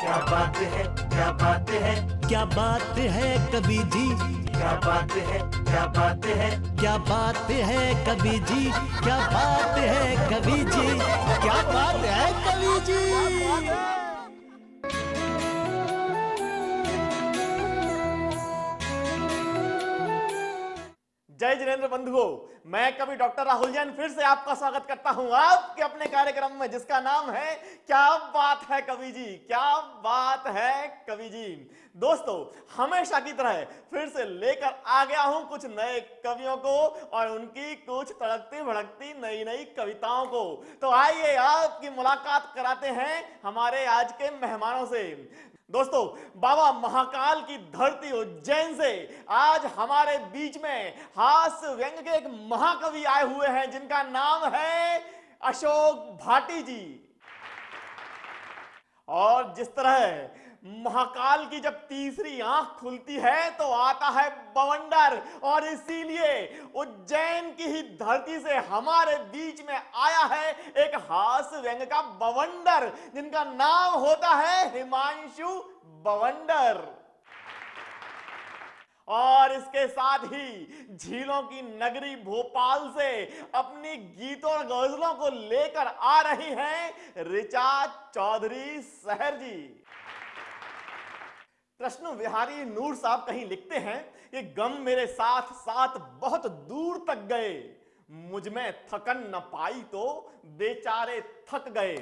क्या बात है क्या बात है क्या बात है कभी जी क्या बात है क्या बात है क्या बात है कभी जी क्या बात है कभी जी क्या बात है कभी जी जय जिनेन्द्र बंधुओं मैं कभी डॉक्टर राहुल जैन फिर से आपका स्वागत करता हूं आपके अपने कार्यक्रम में जिसका नाम है क्या बात है कवि जी क्या बात है कवि जी दोस्तों हमेशा की तरह फिर से लेकर आ गया हूं कुछ नए कवियों को और उनकी कुछ तड़कती भड़कती नई नई कविताओं को तो आइए आपकी मुलाकात कराते हैं हमारे आज के मेहमानों से दोस्तों बाबा महाकाल की धरती उज्जैन से आज हमारे बीच में हास व्यंग के एक महाकवि आए हुए हैं जिनका नाम है अशोक भाटी जी और जिस तरह महाकाल की जब तीसरी आंख खुलती है तो आता है बवंडर और इसीलिए उज्जैन की ही धरती से हमारे बीच में आया है एक हास व्यंग का बवंडर जिनका नाम होता है हिमांशु बवंडर और इसके साथ ही झीलों की नगरी भोपाल से अपनी गीतों और गजलों को लेकर आ रही हैं ऋचा चौधरी सहर जी कृष्ण विहारी नूर साहब कहीं लिखते हैं कि गम मेरे साथ साथ बहुत दूर तक गए मुझमें थकन न पाई तो बेचारे थक गए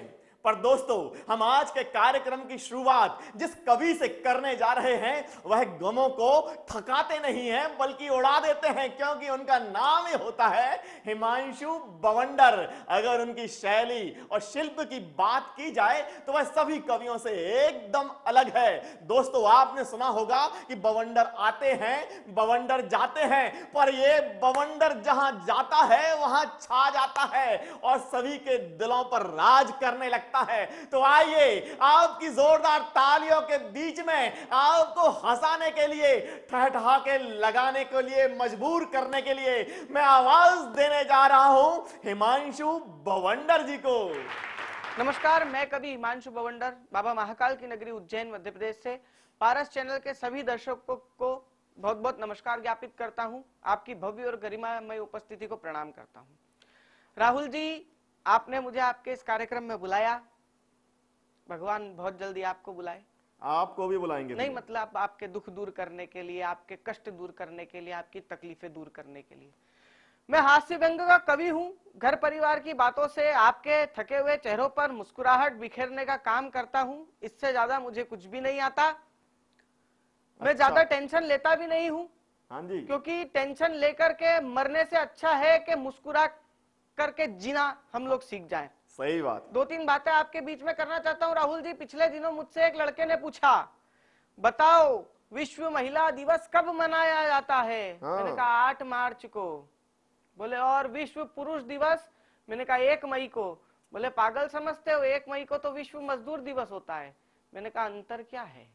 पर दोस्तों हम आज के कार्यक्रम की शुरुआत जिस कवि से करने जा रहे हैं वह गमों को थकाते नहीं हैं बल्कि उड़ा देते हैं क्योंकि उनका नाम ही होता है हिमांशु बवंडर अगर उनकी शैली और शिल्प की बात की जाए तो वह सभी कवियों से एकदम अलग है दोस्तों आपने सुना होगा कि बवंडर आते हैं बवंडर जाते हैं पर यह बवंडर जहां जाता है वहां छा जाता है और सभी के दिलों पर राज करने लगता सकता है तो आइए आपकी जोरदार तालियों के बीच में आपको हंसाने के लिए ठहठा के लगाने के लिए मजबूर करने के लिए मैं आवाज देने जा रहा हूं हिमांशु बवंडर जी को नमस्कार मैं कभी हिमांशु बवंडर बाबा महाकाल की नगरी उज्जैन मध्य प्रदेश से पारस चैनल के सभी दर्शकों को बहुत बहुत नमस्कार ज्ञापित करता हूं आपकी भव्य और गरिमामय उपस्थिति को प्रणाम करता हूं राहुल जी आपने मुझे आपके इस कार्यक्रम में बुलाया भगवान बहुत जल्दी आपको बुलाए आपको भी बुलाएंगे नहीं मतलब आपके दुख दूर करने के लिए आपके कष्ट दूर करने के लिए आपकी तकलीफें दूर करने के लिए मैं हास्य व्यंग का कवि हूँ घर परिवार की बातों से आपके थके हुए चेहरों पर मुस्कुराहट बिखेरने का काम करता हूँ इससे ज्यादा मुझे कुछ भी नहीं आता अच्छा। मैं ज्यादा टेंशन लेता भी नहीं हूँ हाँ जी क्योंकि टेंशन लेकर के मरने से अच्छा है कि मुस्कुरा करके जीना हम लोग सीख जाए सही बात दो तीन बातें आपके बीच में करना चाहता हूँ राहुल जी पिछले दिनों मुझसे एक लड़के ने पूछा बताओ विश्व महिला दिवस कब मनाया जाता है हाँ। मैंने कहा आठ मार्च को बोले और विश्व पुरुष दिवस मैंने कहा एक मई को बोले पागल समझते हो एक मई को तो विश्व मजदूर दिवस होता है मैंने कहा अंतर क्या है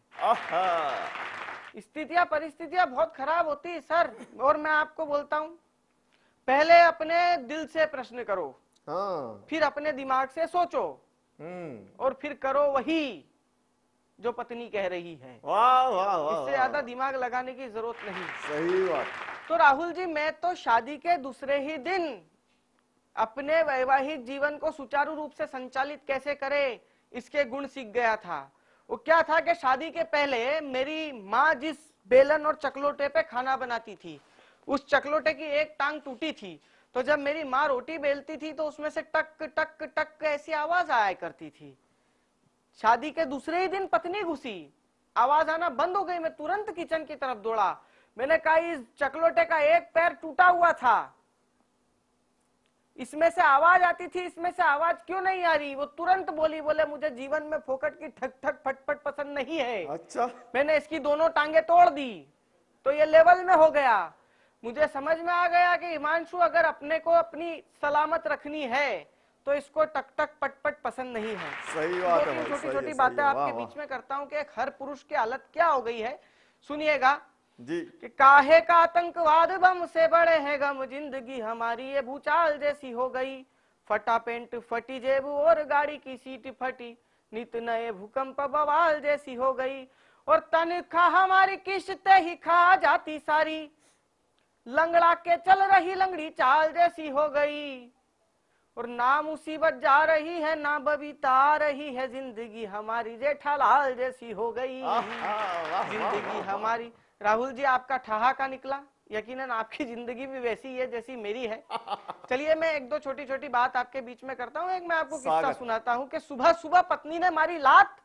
स्थितियां परिस्थितियां बहुत खराब होती है सर और मैं आपको बोलता हूँ पहले अपने दिल से प्रश्न करो हाँ। फिर अपने दिमाग से सोचो हम्म। और फिर करो वही जो पत्नी कह रही है वाह वाह वाह इससे ज्यादा दिमाग लगाने की जरूरत नहीं सही बात तो राहुल जी मैं तो शादी के दूसरे ही दिन अपने वैवाहिक जीवन को सुचारू रूप से संचालित कैसे करे इसके गुण सीख गया था वो क्या था कि शादी के पहले मेरी माँ जिस बेलन और चकलोटे पे खाना बनाती थी उस चकलोटे की एक टांग टूटी थी तो जब मेरी माँ रोटी बेलती थी तो उसमें से टक टक टक ऐसी आवाज आया करती थी शादी के दूसरे ही दिन पत्नी घुसी आवाज आना बंद हो गई मैं तुरंत किचन की तरफ दौड़ा मैंने कहा इस चकलोटे का एक पैर टूटा हुआ था इसमें से आवाज आती थी इसमें से आवाज क्यों नहीं आ रही वो तुरंत बोली बोले मुझे जीवन में फोकट की ठक ठक फटफट पसंद नहीं है अच्छा मैंने इसकी दोनों टांगे तोड़ दी तो ये लेवल में हो गया मुझे समझ में आ गया कि हिमांशु अगर अपने को अपनी सलामत रखनी है तो इसको टक टक पट पट पसंद नहीं है सही तो बात है छोटी छोटी बातें आपके बीच में करता हूँ कि एक हर पुरुष की हालत क्या हो गई है सुनिएगा जी कि काहे का आतंकवाद बम से बड़े है गम जिंदगी हमारी ये भूचाल जैसी हो गई फटा पेंट फटी जेब और गाड़ी की सीट फटी नित नए भूकंप बवाल जैसी हो गई और तनखा हमारी किश्त ही खा जाती सारी लंगड़ा के चल रही लंगड़ी चाल जैसी हो गई और ना मुसीबत जा रही है ना बबीता रही है जिंदगी हमारी जेठा लाल जैसी हो गई जिंदगी हमारी राहुल जी आपका ठहाका निकला यकीनन आपकी जिंदगी भी वैसी है जैसी मेरी है चलिए मैं एक दो छोटी छोटी बात आपके बीच में करता हूँ एक मैं आपको किस्सा सुनाता हूँ कि सुबह सुबह पत्नी ने मारी लात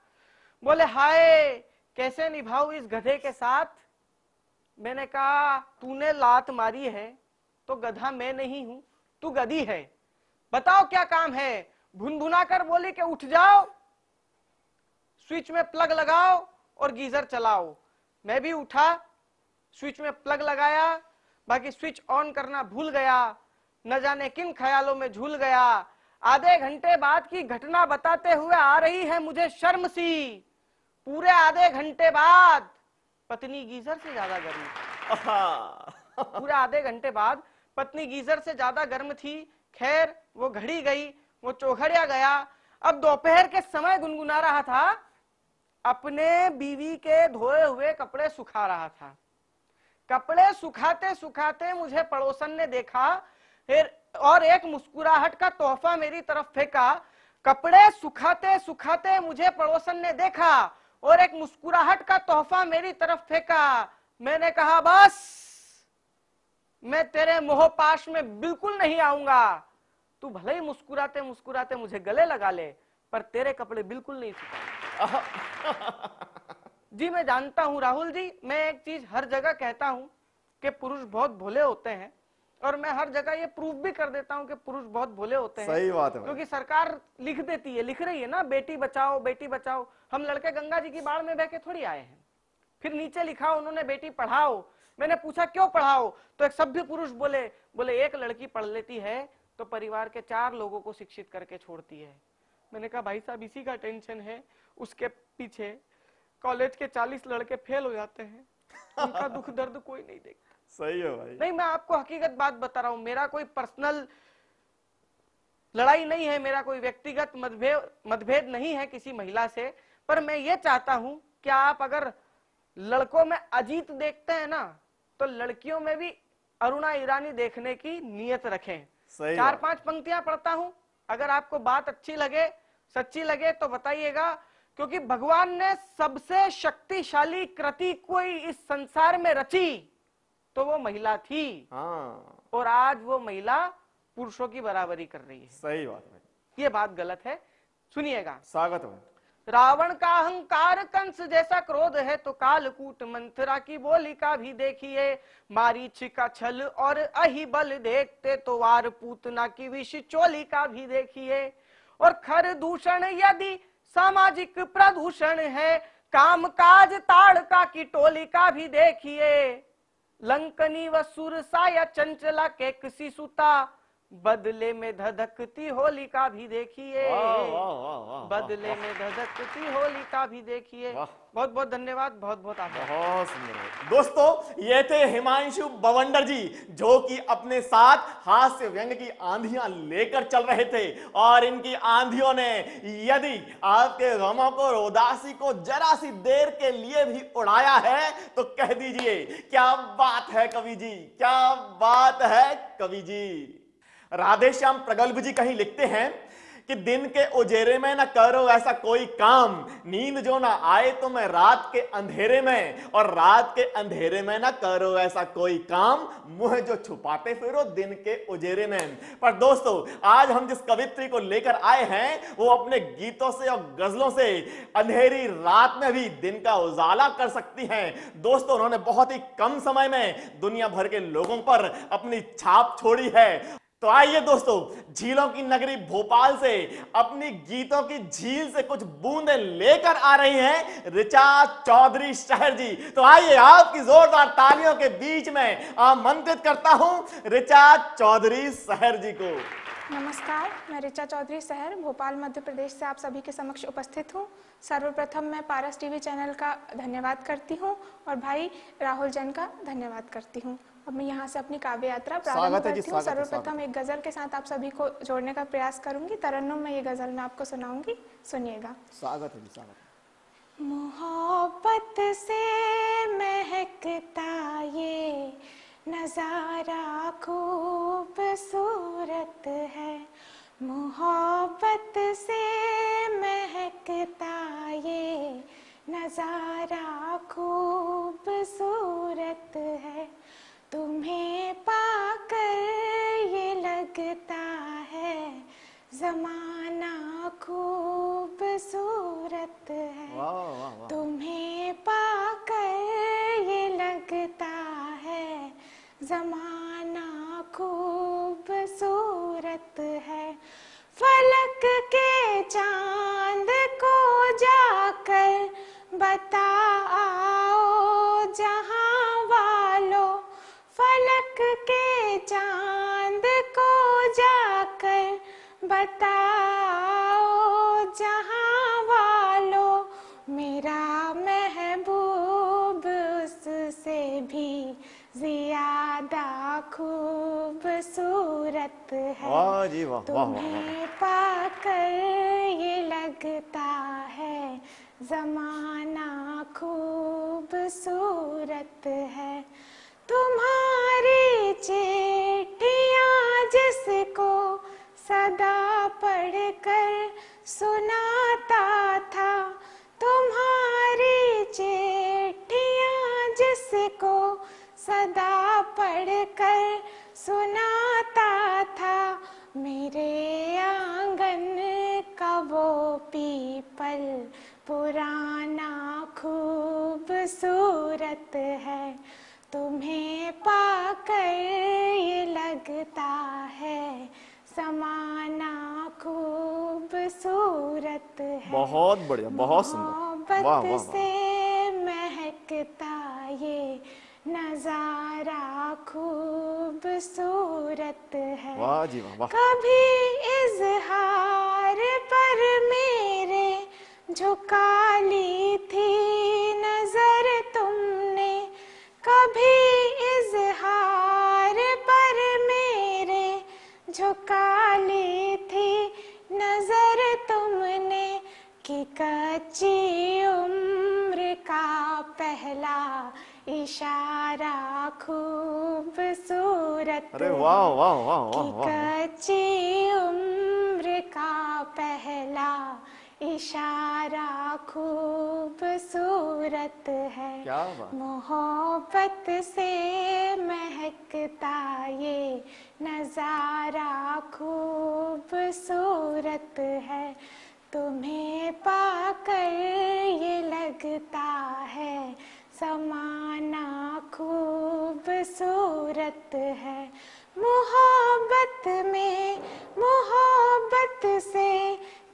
बोले हाय कैसे निभाऊ इस गधे के साथ मैंने कहा तूने लात मारी है तो गधा मैं नहीं हूं तू गधी है बताओ क्या काम है भुनभुना कर बोले कि उठ जाओ स्विच में प्लग लगाओ और गीजर चलाओ मैं भी उठा स्विच में प्लग लगाया बाकी स्विच ऑन करना भूल गया न जाने किन ख्यालों में झूल गया आधे घंटे बाद की घटना बताते हुए आ रही है मुझे शर्म सी पूरे आधे घंटे बाद पत्नी गीजर से ज्यादा गर्म हाँ। पूरा आधे घंटे बाद पत्नी गीजर से ज्यादा गर्म थी खैर वो घड़ी गई वो चौखड़िया गया अब दोपहर के समय गुनगुना रहा था अपने बीवी के धोए हुए कपड़े सुखा रहा था कपड़े सुखाते सुखाते मुझे पड़ोसन ने देखा फिर और एक मुस्कुराहट का तोहफा मेरी तरफ फेंका कपड़े सुखाते सुखाते मुझे पड़ोसन ने देखा और एक मुस्कुराहट का तोहफा मेरी तरफ फेंका मैंने कहा बस मैं तेरे मोहपाश में बिल्कुल नहीं आऊंगा तू भले ही मुस्कुराते मुस्कुराते मुझे गले लगा ले पर तेरे कपड़े बिल्कुल नहीं सुखा जी मैं जानता हूं राहुल जी मैं एक चीज हर जगह कहता हूं कि पुरुष बहुत भोले होते हैं और मैं हर जगह ये प्रूफ भी कर देता हूँ कि पुरुष बहुत भोले होते हैं सही बात है क्योंकि सरकार लिख देती है लिख रही है ना बेटी बचाओ बेटी बचाओ हम लड़के गंगा जी की बाढ़ में बह के थोड़ी आए हैं फिर नीचे लिखा उन्होंने बेटी पढ़ाओ मैंने पूछा क्यों पढ़ाओ तो एक सभ्य पुरुष बोले बोले एक लड़की पढ़ लेती है तो परिवार के चार लोगों को शिक्षित करके छोड़ती है मैंने कहा भाई साहब इसी का टेंशन है उसके पीछे कॉलेज के चालीस लड़के फेल हो जाते हैं उनका दुख दर्द कोई नहीं देखता सही है भाई नहीं मैं आपको हकीकत बात बता रहा हूँ मेरा कोई पर्सनल लड़ाई नहीं है मेरा कोई व्यक्तिगत मतभेद मतभेद नहीं है किसी महिला से पर मैं ये चाहता हूँ कि आप अगर लड़कों में अजीत देखते हैं ना तो लड़कियों में भी अरुणा ईरानी देखने की नियत रखें चार पांच पंक्तियां पढ़ता हूँ अगर आपको बात अच्छी लगे सच्ची लगे तो बताइएगा क्योंकि भगवान ने सबसे शक्तिशाली कृति कोई इस संसार में रची तो वो महिला थी हाँ। और आज वो महिला पुरुषों की बराबरी कर रही है सही बात है ये बात गलत है सुनिएगा स्वागत है रावण का अहंकार कंस जैसा क्रोध है तो कालकूट मंथरा की बोली का भी देखिए मारीच का छल और अहिबल देखते तो वार पूतना की विष चोली का भी देखिए और खर दूषण यदि सामाजिक प्रदूषण है काम काज ताड़ का की टोली का भी देखिए लंकनी व सुरसा या चंचला के किसी सुता बदले में धधकती का भी देखिए बदले में धधकती का भी देखिए बहुत बहुत धन्यवाद बहुत बहुत आप बहुत सुंदर दोस्तों ये थे हिमांशु बवंडर जी जो कि अपने साथ हास्य व्यंग की आंधियां लेकर चल रहे थे और इनकी आंधियों ने यदि आपके गमों को उदासी को जरा सी देर के लिए भी उड़ाया है तो कह दीजिए क्या बात है कवि जी क्या बात है कवि जी राधेश्याम प्रगल्भ जी कहीं लिखते हैं कि दिन के उजेरे में ना करो ऐसा कोई काम नींद जो ना आए तो मैं रात के अंधेरे में और रात के अंधेरे में ना करो ऐसा कोई काम मुंह जो छुपाते फिरो दिन के उजेरे में पर दोस्तों आज हम जिस कवित्री को लेकर आए हैं वो अपने गीतों से और गजलों से अंधेरी रात में भी दिन का उजाला कर सकती हैं दोस्तों उन्होंने बहुत ही कम समय में दुनिया भर के लोगों पर अपनी छाप छोड़ी है तो आइए दोस्तों झीलों की नगरी भोपाल से अपनी गीतों की झील से कुछ बूंदे लेकर आ रही हैं ऋचा चौधरी शहर जी तो आइए आपकी जोरदार तालियों के बीच में आमंत्रित करता हूं ऋचा चौधरी शहर जी को नमस्कार मैं ऋचा चौधरी शहर भोपाल मध्य प्रदेश से आप सभी के समक्ष उपस्थित हूँ सर्वप्रथम मैं पारस टीवी चैनल का धन्यवाद करती हूँ और भाई राहुल जैन का धन्यवाद करती हूँ अब मैं यहाँ से अपनी काव्य यात्रा प्रारंभ करती हूँ सर्वप्रथम एक गजल के साथ आप सभी को जोड़ने का प्रयास करूंगी तरन्नुम में ये गजल मैं आपको सुनाऊंगी सुनिएगा स्वागत है स्वागत मोहब्बत से महकता ये नजारा खूबसूरत है मोहब्बत से महकता ये नजारा खूबसूरत है तुम्हें पाकर ये लगता है जमाना खूबसूरत है वाँ, वाँ, वाँ। तुम्हें पाकर ये लगता है जमाना खूबसूरत है फलक के चांद को जाकर बता आओ जहां चांद को जाकर बताओ जहाँ वालो मेरा महबूब उससे भी ज्यादा खूबसूरत है वाह जी वाह तुम्हें पाकर ये लगता है जमाना खूबसूरत कर सुनाता था तुम्हारी चिट्ठियाँ जिसको सदा पढ़कर सुनाता था मेरे आंगन का वो पीपल पुराना खूबसूरत है तुम्हें पाकर ये लगता है समाना खूब खूबसूरत है बहुत बढ़िया बहुत सुंदर वाह से महकता ये नजारा खूबसूरत है वाह जी वाह वाह कभी इजहार पर मेरे झुका ली थी नजर तुमने कभी इजहार पर मेरे झुका बची उम्र का पहला इशारा खूबसूरत अरे वाह वाह वाह कच्ची उम्र का पहला इशारा खूबसूरत है मोहब्बत से महकता ये नजारा खूबसूरत है तुम्हें पाकर ये लगता है समाना खूबसूरत है मोहब्बत में मोहब्बत से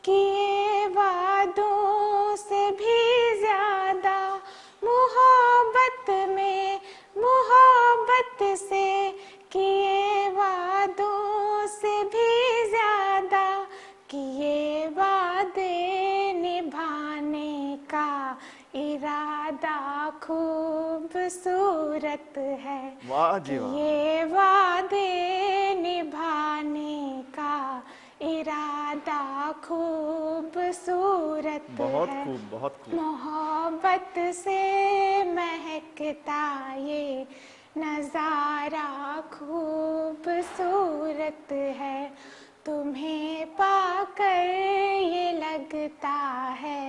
किए वादों से भी ज़्यादा ये वादे निभाने का इरादा खूबसूरत बहुत खूब बहुत खूब मोहब्बत से महकता ये नजारा खूबसूरत है तुम्हें पाकर ये लगता है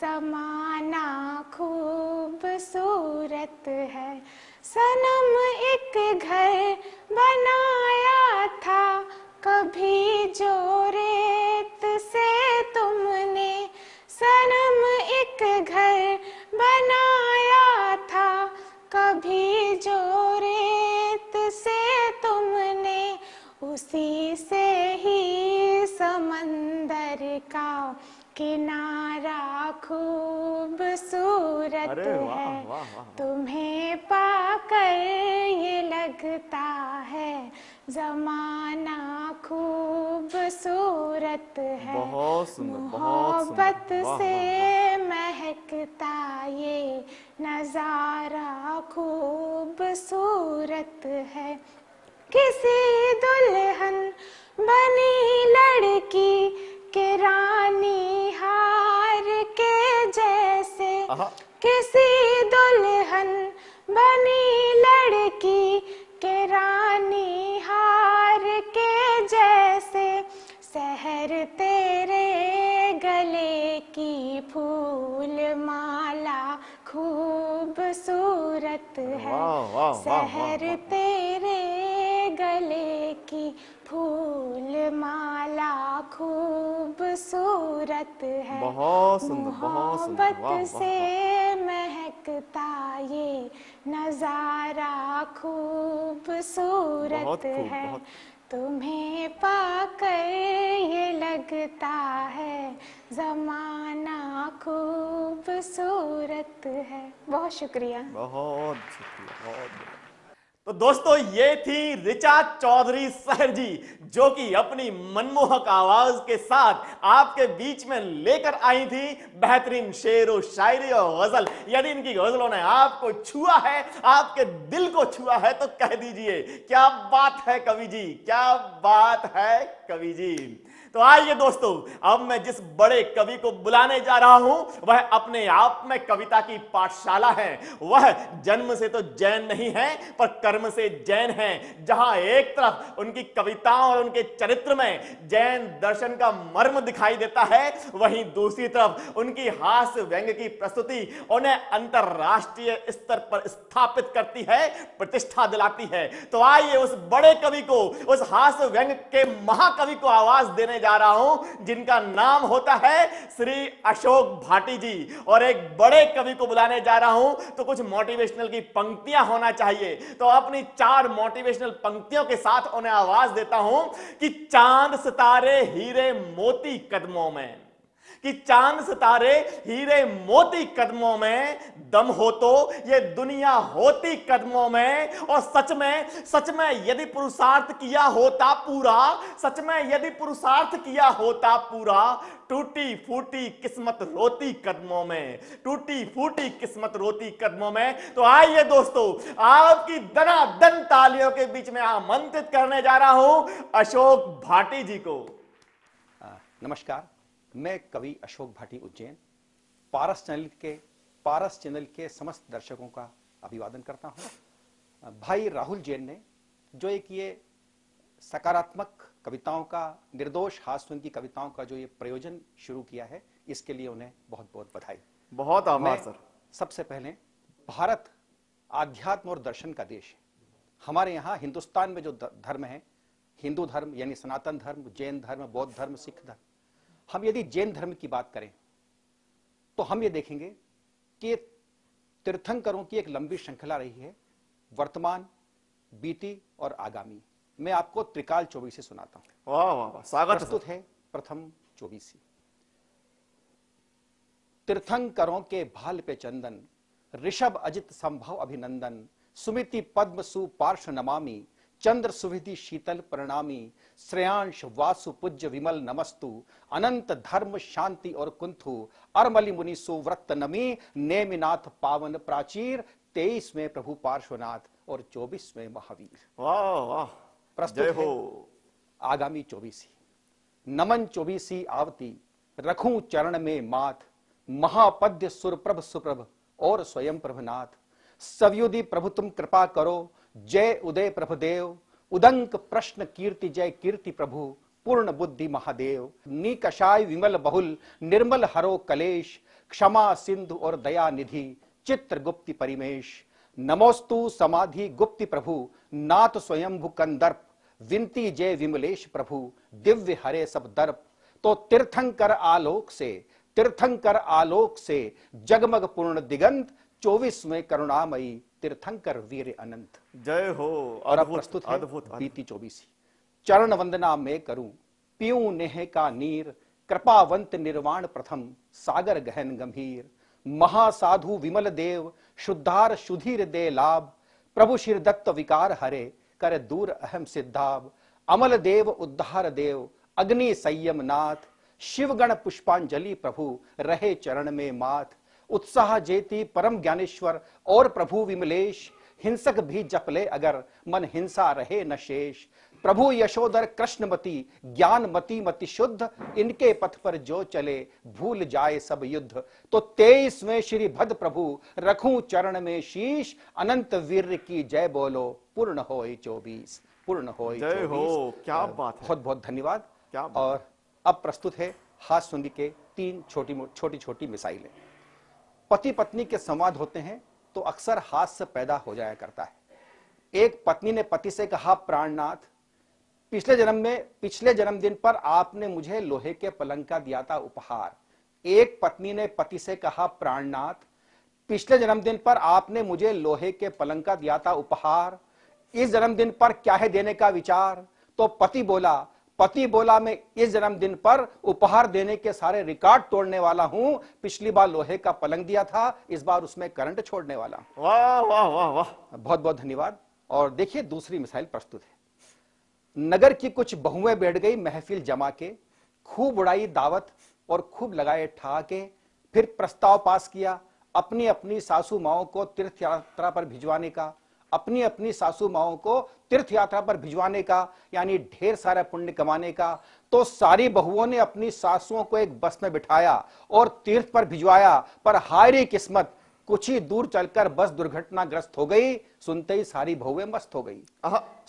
जमाना खूबसूरत है सनम एक घर बनाया था कभी जो रेत से तुमने सनम एक घर बनाया था कभी जो रेत से तुमने उसी से ही समंदर का किनारा खूबसूरत है वाँ, वाँ, वाँ। तुम्हें ये लगता है जमाना खूबसूरत है मोहब्बत से महकता ये नजारा खूबसूरत है किसी दुल्हन बनी लड़की के रानी हार के जैसे किसी दुल्हन बनी लड़की के रानी हार के जैसे शहर तेरे गले की फूल माला खूबसूरत है शहर तेरे गले की फूल माला खूबसूरत है मोहब्बत से महकता ये नजारा खूबसूरत है तुम्हें पाकर ये लगता है जमाना खूबसूरत है बहुत शुक्रिया बहुत शुक्रिया बहुत तो दोस्तों ये थी रिचा चौधरी सर जी जो कि अपनी मनमोहक आवाज के साथ आपके बीच में लेकर आई थी बेहतरीन शेर व शायरी और गजल यदि इनकी गजलों ने आपको छुआ है आपके दिल को छुआ है तो कह दीजिए क्या बात है कवि जी क्या बात है कवि जी तो आइए दोस्तों अब मैं जिस बड़े कवि को बुलाने जा रहा हूं वह अपने आप में कविता की पाठशाला है वह जन्म से तो जैन नहीं है पर कर्म से जैन है जहां एक तरफ उनकी कविताओं और उनके चरित्र में जैन दर्शन का मर्म दिखाई देता है वहीं दूसरी तरफ उनकी हास व्यंग की प्रस्तुति उन्हें अंतरराष्ट्रीय स्तर पर स्थापित करती है प्रतिष्ठा दिलाती है तो आइए उस बड़े कवि को उस हास व्यंग के महाकवि को आवाज देने जा रहा हूं जिनका नाम होता है श्री अशोक भाटी जी और एक बड़े कवि को बुलाने जा रहा हूं तो कुछ मोटिवेशनल की पंक्तियां होना चाहिए तो अपनी चार मोटिवेशनल पंक्तियों के साथ उन्हें आवाज देता हूं कि चांद सितारे हीरे मोती कदमों में कि चांद सितारे हीरे मोती कदमों में दम हो तो ये दुनिया होती कदमों में और सच में सच में यदि पुरुषार्थ किया होता पूरा सच में यदि पुरुषार्थ किया होता पूरा टूटी फूटी किस्मत रोती कदमों में टूटी फूटी किस्मत रोती कदमों में तो आइए दोस्तों आपकी दना दन तालियों के बीच में आमंत्रित करने जा रहा हूं अशोक भाटी जी को नमस्कार मैं कवि अशोक भाटी उज्जैन पारस चैनल के पारस चैनल के समस्त दर्शकों का अभिवादन करता हूं भाई राहुल जैन ने जो एक ये सकारात्मक कविताओं का निर्दोष हास्य की कविताओं का जो ये प्रयोजन शुरू किया है इसके लिए उन्हें बहुत बहुत बधाई बहुत आभार सर सबसे पहले भारत आध्यात्म और दर्शन का देश है हमारे यहाँ हिंदुस्तान में जो धर्म है हिंदू धर्म यानी सनातन धर्म जैन धर्म बौद्ध धर्म सिख धर्म हम यदि जैन धर्म की बात करें तो हम ये देखेंगे कि तीर्थंकरों की एक लंबी श्रृंखला रही है वर्तमान बीती और आगामी मैं आपको त्रिकाल चौबीसी सुनाता हूं वाह वाह स्वागत प्रस्तुत है प्रथम चौबीसी तीर्थंकरों के भाल पे चंदन ऋषभ अजित संभव अभिनंदन सुमिति पद्म सुपार्श नमामी चंद्र सुविधि शीतल प्रणामी श्रेयांश वासु पूज्य विमल नमस्तु अनंत धर्म शांति और कुंथु अरमलि मुनि सुव्रत नमी नेमिनाथ पावन प्राचीर तेईस में प्रभु पार्श्वनाथ और चौबीस में महावीर वाह वाह प्रस्तुत हो आगामी चौबीसी नमन चौबीसी आवती रखू चरण में माथ महापद्य सुरप्रभ सुप्रभ और स्वयं प्रभनाथ सवयुदी प्रभु तुम कृपा करो जय उदय प्रभुदेव उदंक प्रश्न कीर्ति जय कीर्ति प्रभु पूर्ण बुद्धि महादेव नीकषाय विमल बहुल निर्मल हरो कलेश क्षमा सिंधु और दया निधि चित्र गुप्ति परिमेश नमोस्तु समाधि गुप्ति प्रभु नाथ स्वयंभु कंदर्प विनती जय विमलेश प्रभु दिव्य हरे सब दर्प तो तीर्थंकर आलोक से तीर्थंकर आलोक से जगमग पूर्ण दिगंत चौबीसवें करुणामयी तीर्थंकर वीर अनंत जय हो और अब प्रस्तुत है बीती चौबीसी चरण वंदना में करूं पीऊ नेह का नीर कृपावंत निर्वाण प्रथम सागर गहन गंभीर महासाधु विमल देव शुद्धार सुधीर दे लाभ प्रभु दत्त विकार हरे कर दूर अहम सिद्धाव अमल देव उद्धार देव अग्नि संयम नाथ शिवगण पुष्पांजलि प्रभु रहे चरण में माथ उत्साह जेती परम ज्ञानेश्वर और प्रभु विमलेश हिंसक भी जप ले अगर मन हिंसा रहे न शेष प्रभु यशोधर कृष्णमती ज्ञान मती मति शुद्ध इनके पथ पर जो चले भूल जाए सब युद्ध तो तेईस में श्री भद प्रभु रखू चरण में शीश अनंत वीर की जय बोलो पूर्ण हो चौबीस पूर्ण हो जय हो क्या बात है बहुत बहुत धन्यवाद क्या बात? और अब प्रस्तुत है हाथ सुंगी के तीन छोटी छोटी छोटी मिसाइलें पति पत्नी के संवाद होते हैं तो अक्सर हास्य पैदा हो जाया करता है एक पत्नी ने पति से कहा प्राणनाथ पिछले जन्म में पिछले जन्मदिन पर आपने मुझे लोहे के पलंग का दिया था उपहार एक पत्नी ने पति से कहा प्राणनाथ पिछले जन्मदिन पर आपने मुझे लोहे के पलंग का दिया था उपहार इस जन्मदिन पर क्या है देने का विचार तो पति बोला पति बोला मैं इस जन्मदिन पर उपहार देने के सारे रिकॉर्ड तोड़ने वाला हूं पिछली बार लोहे का पलंग दिया था इस बार उसमें करंट छोड़ने वाला वाह वाह वाह वाह बहुत बहुत धन्यवाद और देखिए दूसरी मिसाइल प्रस्तुत है नगर की कुछ बहुएं बैठ गई महफिल जमा के खूब उड़ाई दावत और खूब लगाए ठहाके फिर प्रस्ताव पास किया अपनी अपनी सासू माओ को तीर्थ यात्रा पर भिजवाने का अपनी अपनी सासू माओ को तीर्थ यात्रा पर भिजवाने का यानी ढेर सारा पुण्य कमाने का तो सारी बहुओं ने अपनी सासुओं को एक बस में बिठाया और तीर्थ पर भिजवाया पर हायरी किस्मत कुछ ही दूर चलकर बस दुर्घटनाग्रस्त हो गई सुनते ही सारी भवे मस्त हो गई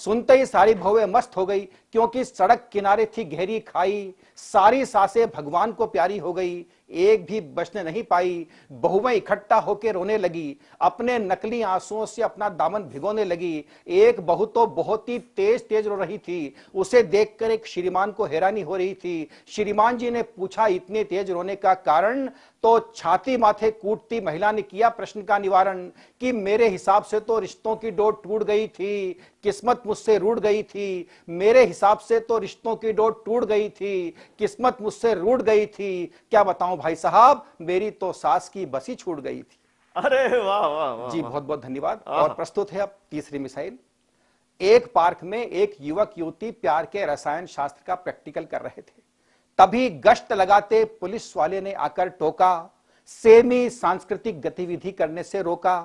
सुनते ही सारी भवे मस्त हो गई क्योंकि सड़क किनारे थी गहरी खाई सारी सासे भगवान को प्यारी हो गई एक भी बचने नहीं पाई बहुएं इकट्ठा होकर रोने लगी अपने नकली आंसुओं से अपना दामन भिगोने लगी एक बहू तो बहुत ही तेज तेज रो रही थी उसे देखकर एक श्रीमान को हैरानी हो रही थी श्रीमान जी ने पूछा इतने तेज रोने का कारण तो छाती माथे कूटती महिला ने किया प्रश्न का निवारण कि मेरे हिसाब से तो रिश्ते रिश्तों की डोर टूट गई थी किस्मत मुझसे रूट गई थी मेरे हिसाब से तो रिश्तों की डोर टूट गई थी किस्मत मुझसे रूट गई थी क्या बताऊं भाई साहब मेरी तो सास की बसी छूट गई थी अरे वाह वाह वा, जी बहुत बहुत धन्यवाद और प्रस्तुत है अब तीसरी मिसाइल एक पार्क में एक युवक युवती प्यार के रसायन शास्त्र का प्रैक्टिकल कर रहे थे तभी गश्त लगाते पुलिस वाले ने आकर टोका सेमी सांस्कृतिक गतिविधि करने से रोका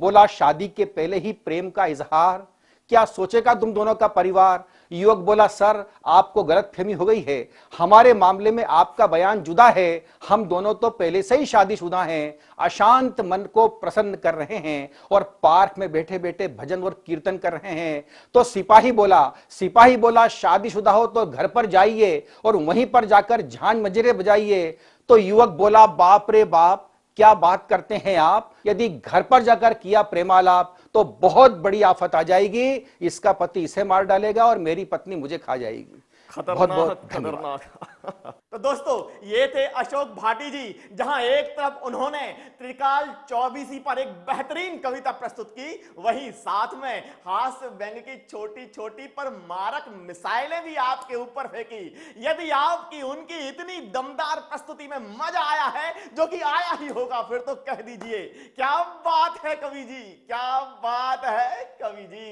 बोला शादी के पहले ही प्रेम का इजहार क्या सोचेगा तुम दोनों का परिवार युवक बोला सर आपको गलत फहमी हो गई है हमारे मामले में आपका बयान जुदा है हम दोनों तो पहले से ही शादीशुदा हैं अशांत मन को प्रसन्न कर रहे हैं और पार्क में बैठे बैठे भजन और कीर्तन कर रहे हैं तो सिपाही बोला सिपाही बोला शादीशुदा हो तो घर पर जाइए और वहीं पर जाकर झान मजरे बजाइए तो युवक बोला बाप रे बाप क्या बात करते हैं आप यदि घर पर जाकर किया प्रेमालाप तो बहुत बड़ी आफत आ जाएगी इसका पति इसे मार डालेगा और मेरी पत्नी मुझे खा जाएगी खतरनाक बहुत बहुत खतरनाक तो दोस्तों ये थे अशोक भाटी जी जहां एक तरफ उन्होंने त्रिकाल चौबीसी पर एक बेहतरीन कविता प्रस्तुत की वहीं साथ में हास्य व्यंग की छोटी छोटी पर मारक मिसाइलें भी आपके ऊपर फेंकी यदि आपकी उनकी इतनी दमदार प्रस्तुति में मजा आया है जो कि आया ही होगा फिर तो कह दीजिए क्या बात है कवि जी क्या बात है कवि जी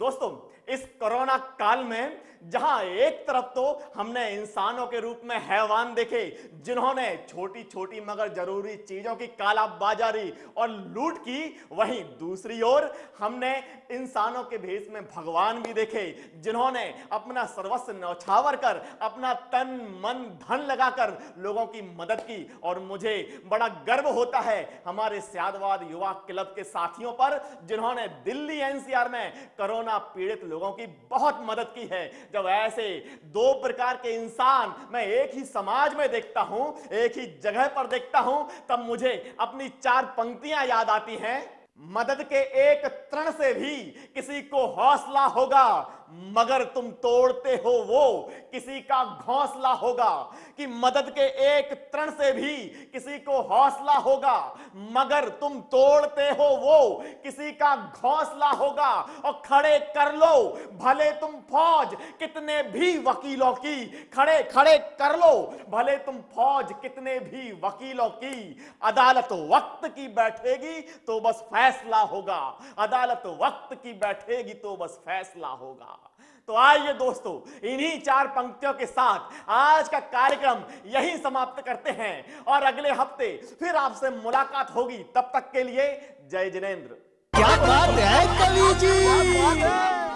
दोस्तों इस कोरोना काल में जहां एक तरफ तो हमने इंसानों के रूप में हैवान देखे जिन्होंने छोटी छोटी मगर जरूरी चीजों की कालाबाजारी और लूट की वहीं दूसरी ओर हमने इंसानों के भेष में भगवान भी देखे जिन्होंने अपना सर्वस्व नौछावर कर अपना तन मन धन लगाकर लोगों की मदद की और मुझे बड़ा गर्व होता है हमारे सियादवाद युवा क्लब के साथियों पर जिन्होंने दिल्ली एनसीआर में कोरोना पीड़ित लोगों की बहुत मदद की है जब ऐसे दो प्रकार के इंसान मैं एक ही समाज में देखता हूं एक ही जगह पर देखता हूं तब मुझे अपनी चार पंक्तियां याद आती हैं मदद के एक तरण से भी किसी को हौसला होगा मगर तुम तोड़ते हो वो किसी का घोंसला होगा कि मदद के एक तरण से भी किसी को हौसला होगा मगर तुम तोड़ते हो वो किसी का घोंसला होगा और खड़े कर लो भले तुम फौज कितने भी वकीलों की खड़े खड़े कर लो भले तुम फौज कितने भी वकीलों की अदालत वक्त की बैठेगी तो बस फैसला होगा अदालत वक्त की बैठेगी तो बस फैसला होगा तो आइए दोस्तों इन्हीं चार पंक्तियों के साथ आज का कार्यक्रम यही समाप्त करते हैं और अगले हफ्ते फिर आपसे मुलाकात होगी तब तक के लिए जय जिनेन्द्र क्या बात है कवि जी